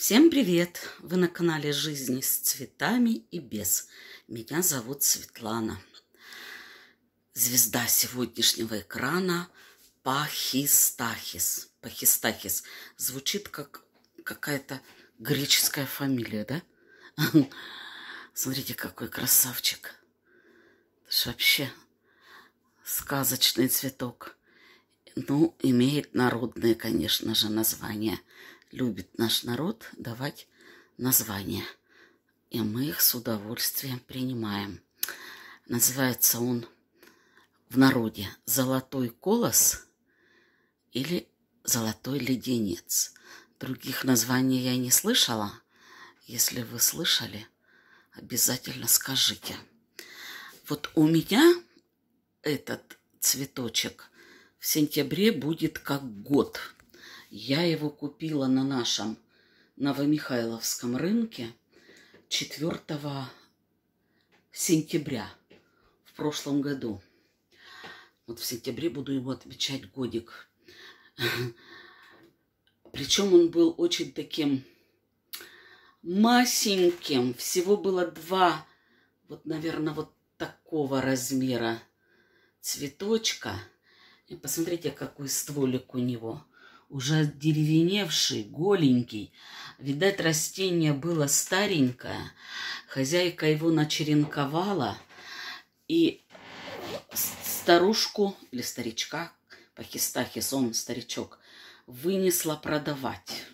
Всем привет! Вы на канале «Жизни с цветами и без». Меня зовут Светлана. Звезда сегодняшнего экрана – Пахистахис. Пахистахис. Звучит как какая-то греческая фамилия, да? Смотрите, какой красавчик. Это же вообще сказочный цветок. Ну, имеет народное, конечно же, название – любит наш народ давать названия, и мы их с удовольствием принимаем. Называется он в народе «Золотой колос» или «Золотой леденец». Других названий я не слышала. Если вы слышали, обязательно скажите. Вот у меня этот цветочек в сентябре будет как год – я его купила на нашем Новомихайловском рынке 4 сентября в прошлом году. Вот в сентябре буду его отмечать годик. Причем он был очень таким масеньким. Всего было два, вот, наверное, вот такого размера цветочка. И посмотрите, какой стволик у него уже деревеневший, голенький. Видать, растение было старенькое, хозяйка его начеренковала, и старушку или старичка, Пахистахис, он старичок, вынесла продавать.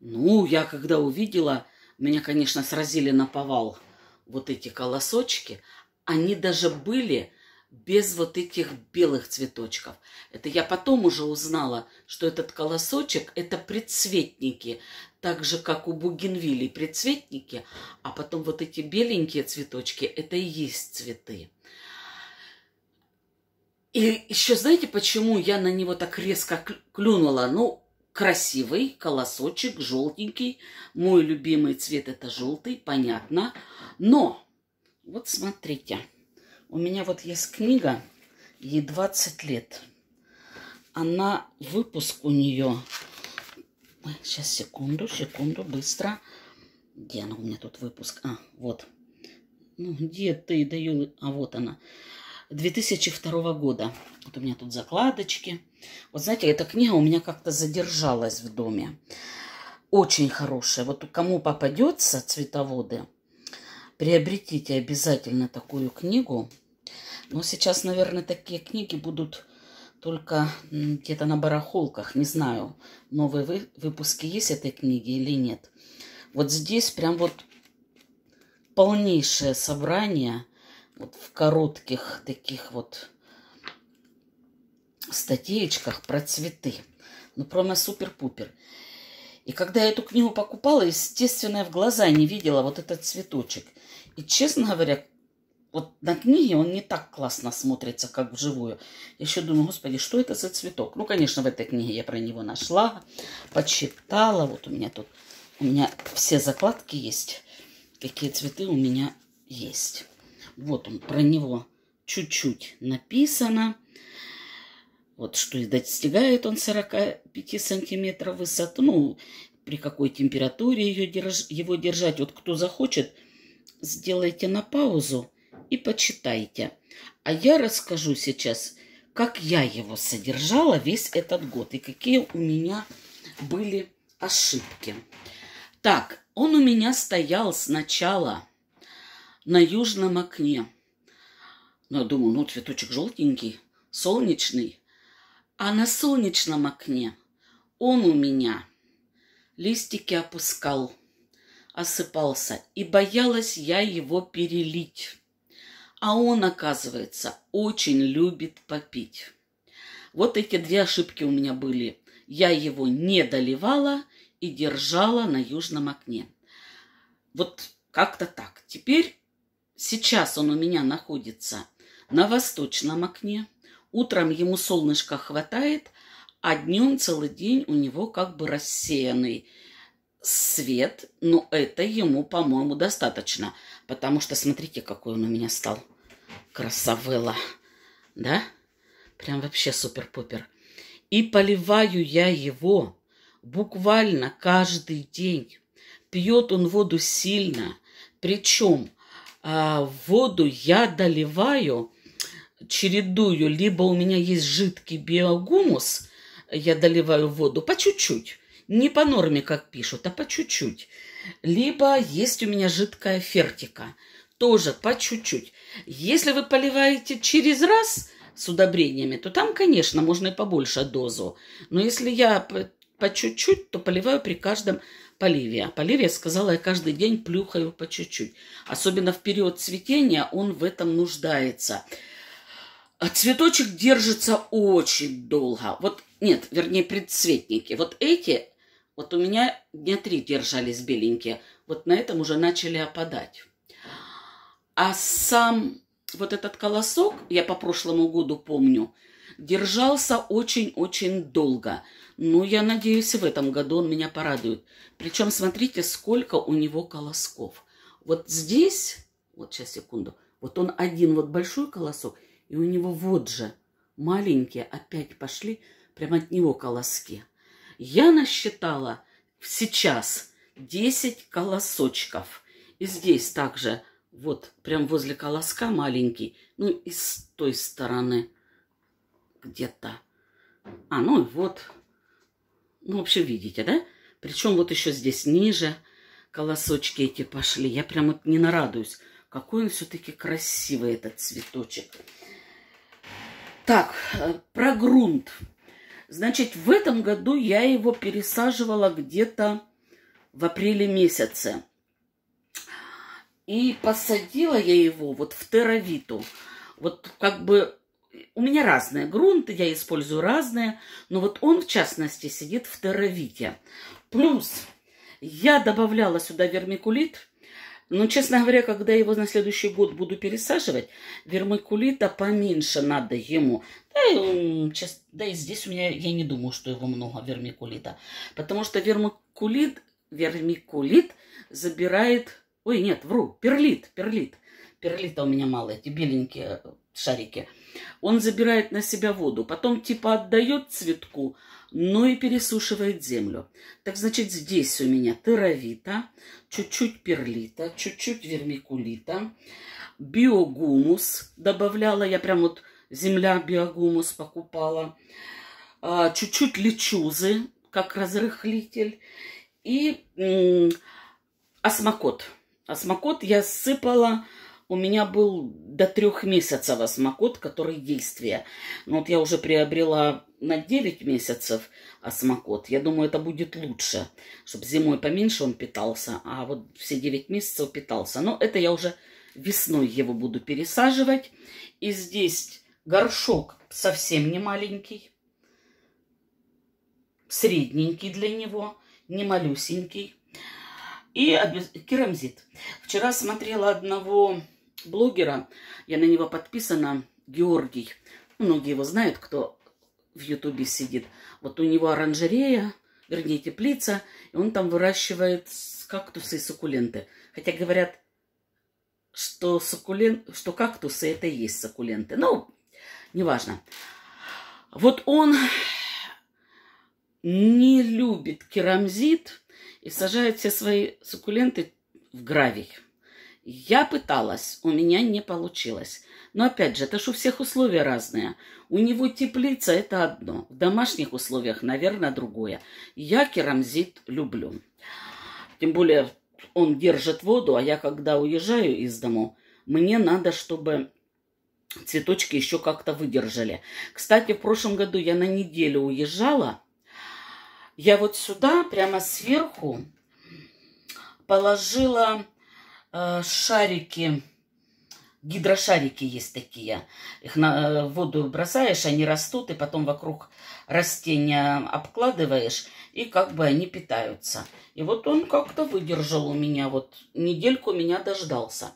Ну, я когда увидела, меня, конечно, сразили на повал вот эти колосочки. Они даже были без вот этих белых цветочков. Это я потом уже узнала, что этот колосочек – это предцветники, так же, как у бугенвилей предцветники, а потом вот эти беленькие цветочки – это и есть цветы. И еще знаете, почему я на него так резко клюнула? Ну, красивый колосочек, желтенький. Мой любимый цвет – это желтый, понятно. Но, вот смотрите – у меня вот есть книга, ей 20 лет. Она, выпуск у нее... сейчас, секунду, секунду, быстро. Где она у меня тут выпуск? А, вот. Ну, где ты, даю... А, вот она. 2002 года. Вот у меня тут закладочки. Вот знаете, эта книга у меня как-то задержалась в доме. Очень хорошая. Вот кому попадется цветоводы, Приобретите обязательно такую книгу. Но сейчас, наверное, такие книги будут только где-то на барахолках. Не знаю, новые вы выпуски есть этой книги или нет. Вот здесь прям вот полнейшее собрание вот в коротких таких вот статейках про цветы. Ну, прямо супер-пупер. И когда я эту книгу покупала, естественно, я в глаза не видела вот этот цветочек – и, честно говоря, вот на книге он не так классно смотрится, как вживую. Я еще думаю, господи, что это за цветок? Ну, конечно, в этой книге я про него нашла, почитала. Вот у меня тут, у меня все закладки есть, какие цветы у меня есть. Вот он, про него чуть-чуть написано. Вот что и достигает он 45 сантиметров высоты. Ну, при какой температуре ее держ, его держать. Вот кто захочет, сделайте на паузу и почитайте. А я расскажу сейчас, как я его содержала весь этот год и какие у меня были ошибки. Так, он у меня стоял сначала на южном окне. Но я думаю, ну, цветочек желтенький, солнечный. А на солнечном окне он у меня листики опускал – осыпался, и боялась я его перелить. А он, оказывается, очень любит попить. Вот эти две ошибки у меня были. Я его не доливала и держала на южном окне. Вот как-то так. Теперь, сейчас он у меня находится на восточном окне. Утром ему солнышко хватает, а днем целый день у него как бы рассеянный – свет, но это ему, по-моему, достаточно. Потому что смотрите, какой он у меня стал. Красавелла. Да? Прям вообще супер-пупер. И поливаю я его буквально каждый день. Пьет он воду сильно. Причем э, а, воду я доливаю, чередую. Либо у меня есть жидкий биогумус, я доливаю воду по чуть-чуть не по норме, как пишут, а по чуть-чуть. Либо есть у меня жидкая фертика, тоже по чуть-чуть. Если вы поливаете через раз с удобрениями, то там, конечно, можно и побольше дозу. Но если я по чуть-чуть, то поливаю при каждом поливе. А поливе, я сказала, я каждый день плюхаю по чуть-чуть. Особенно в период цветения он в этом нуждается. А цветочек держится очень долго. Вот нет, вернее, предцветники. Вот эти вот у меня дня три держались беленькие. Вот на этом уже начали опадать. А сам вот этот колосок, я по прошлому году помню, держался очень-очень долго. Ну, я надеюсь, в этом году он меня порадует. Причем, смотрите, сколько у него колосков. Вот здесь, вот сейчас, секунду, вот он один вот большой колосок, и у него вот же маленькие опять пошли прямо от него колоски. Я насчитала сейчас 10 колосочков. И здесь также, вот прям возле колоска маленький, ну и с той стороны где-то. А, ну и вот. Ну, в общем видите, да? Причем вот еще здесь ниже колосочки эти пошли. Я прям вот не нарадуюсь. Какой он все-таки красивый, этот цветочек. Так, э, про грунт. Значит, в этом году я его пересаживала где-то в апреле месяце. И посадила я его вот в теравиту. Вот как бы у меня разные грунты, я использую разные, но вот он, в частности, сидит в теравите. Плюс я добавляла сюда вермикулит, но, честно говоря, когда его на следующий год буду пересаживать, вермикулита поменьше надо ему. Да и, честно, да и здесь у меня, я не думаю, что его много, вермикулита. Потому что вермикулит, вермикулит забирает... Ой, нет, вру, перлит, перлит. Перлита у меня мало, эти беленькие шарики – он забирает на себя воду, потом типа отдает цветку, но и пересушивает землю. Так значит, здесь у меня теровита, чуть-чуть перлита, чуть-чуть вермикулита, биогумус добавляла, я прям вот земля биогумус покупала, а, чуть-чуть личузы как разрыхлитель, и осмокот. Осмокот я сыпала у меня был до трех месяцев осмокод, который действие. Но вот я уже приобрела на 9 месяцев осмокод. Я думаю, это будет лучше, чтобы зимой поменьше он питался, а вот все 9 месяцев питался. Но это я уже весной его буду пересаживать. И здесь горшок совсем не маленький, средненький для него, не малюсенький. И керамзит. Вчера смотрела одного блогера, я на него подписана, Георгий. Многие его знают, кто в Ютубе сидит. Вот у него оранжерея, вернее теплица, и он там выращивает кактусы и суккуленты. Хотя говорят, что, суккулен... что кактусы это и есть суккуленты. Ну, неважно. Вот он не любит керамзит и сажает все свои суккуленты в гравий. Я пыталась, у меня не получилось. Но опять же, это же у всех условия разные. У него теплица – это одно, в домашних условиях, наверное, другое. Я керамзит люблю. Тем более он держит воду, а я когда уезжаю из дому, мне надо, чтобы цветочки еще как-то выдержали. Кстати, в прошлом году я на неделю уезжала. Я вот сюда, прямо сверху, положила Э, шарики, гидрошарики есть такие. Их на э, воду бросаешь, они растут, и потом вокруг растения обкладываешь, и как бы они питаются. И вот он как-то выдержал у меня, вот недельку меня дождался.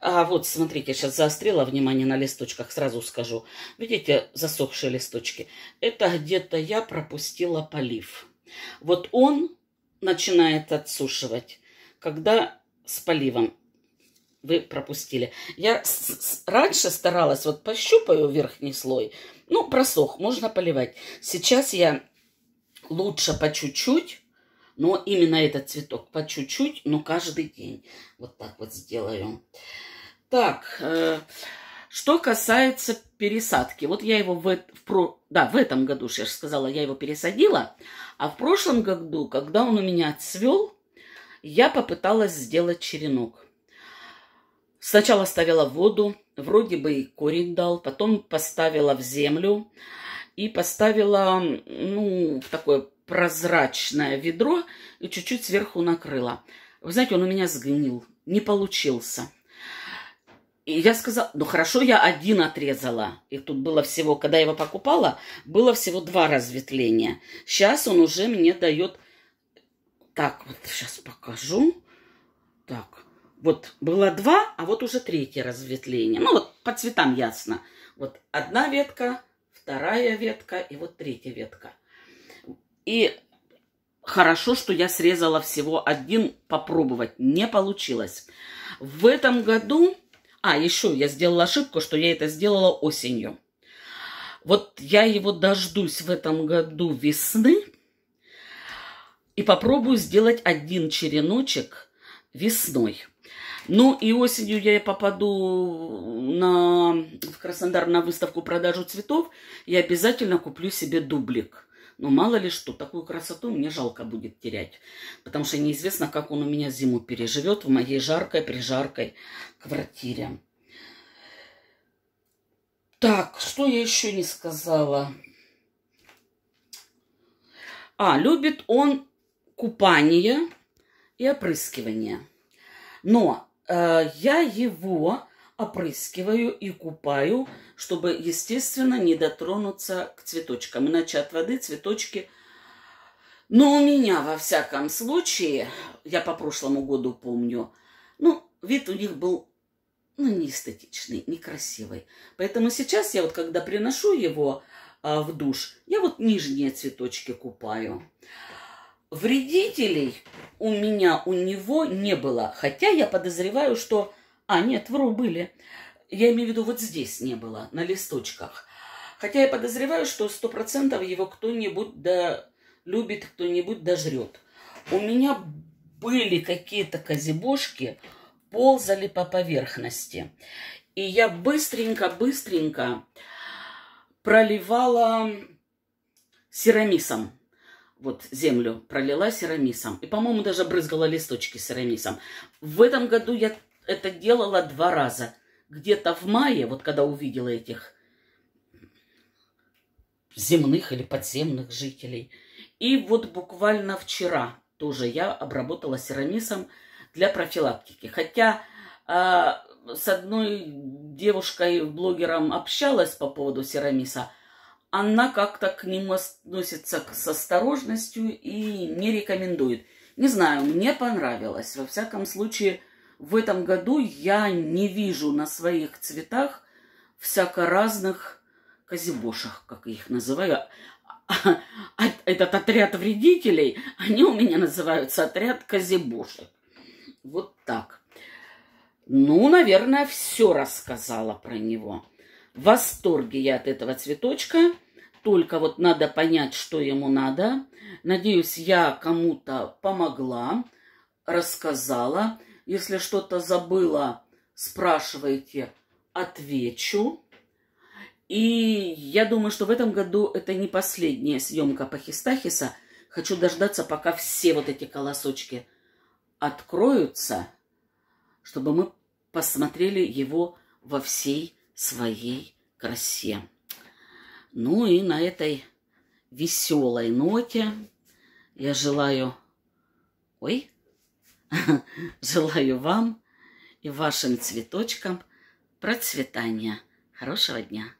А вот, смотрите, сейчас заострила внимание на листочках, сразу скажу. Видите, засохшие листочки? Это где-то я пропустила полив. Вот он начинает отсушивать, когда с поливом. Вы пропустили. Я раньше старалась, вот пощупаю верхний слой. Ну, просох, можно поливать. Сейчас я лучше по чуть-чуть, но именно этот цветок по чуть-чуть, но каждый день. Вот так вот сделаю. Так, э, что касается пересадки. Вот я его в, в, про, да, в этом году, я же сказала, я его пересадила. А в прошлом году, когда он у меня отцвел, я попыталась сделать черенок. Сначала ставила воду, вроде бы и корень дал, потом поставила в землю и поставила, ну, такое прозрачное ведро и чуть-чуть сверху накрыла. Вы знаете, он у меня сгнил, не получился. И я сказала, ну хорошо, я один отрезала. И тут было всего, когда я его покупала, было всего два разветвления. Сейчас он уже мне дает так вот сейчас покажу. Так, вот было два, а вот уже третье разветвление. Ну вот по цветам ясно. Вот одна ветка, вторая ветка и вот третья ветка. И хорошо, что я срезала всего один, попробовать не получилось. В этом году, а еще я сделала ошибку, что я это сделала осенью. Вот я его дождусь в этом году весны, и попробую сделать один череночек весной. Ну и осенью я попаду на, в Краснодар на выставку продажу цветов и обязательно куплю себе дублик. Но мало ли что, такую красоту мне жалко будет терять. Потому что неизвестно, как он у меня зиму переживет в моей жаркой-прижаркой квартире. Так, что я еще не сказала? А, любит он купание и опрыскивание, Но э, я его опрыскиваю и купаю, чтобы, естественно, не дотронуться к цветочкам. Иначе от воды цветочки... Но у меня, во всяком случае, я по прошлому году помню, ну, вид у них был ну, не эстетичный, некрасивый. Поэтому сейчас я вот, когда приношу его а, в душ, я вот нижние цветочки купаю. Вредителей у меня, у него не было. Хотя я подозреваю, что... А, нет, вру, были. Я имею в виду, вот здесь не было, на листочках. Хотя я подозреваю, что сто процентов его кто-нибудь да любит, кто-нибудь дожрет. У меня были какие-то козебошки, ползали по поверхности. И я быстренько-быстренько проливала серамисом вот землю пролила серамисом. И, по-моему, даже брызгала листочки серамисом. В этом году я это делала два раза. Где-то в мае, вот когда увидела этих земных или подземных жителей. И вот буквально вчера тоже я обработала серамисом для профилактики. Хотя э, с одной девушкой-блогером общалась по поводу серамиса – она как-то к ним относится с осторожностью и не рекомендует. Не знаю, мне понравилось. Во всяком случае, в этом году я не вижу на своих цветах всяко разных козебошек, как их называю. А, а, этот отряд вредителей, они у меня называются отряд козебошек. Вот так. Ну, наверное, все рассказала про него. В восторге я от этого цветочка. Только вот надо понять, что ему надо. Надеюсь, я кому-то помогла, рассказала. Если что-то забыла, спрашивайте, отвечу. И я думаю, что в этом году это не последняя съемка пахистахиса. Хочу дождаться, пока все вот эти колосочки откроются, чтобы мы посмотрели его во всей своей красе. Ну и на этой веселой ноте я желаю... Ой! желаю вам и вашим цветочкам процветания. Хорошего дня!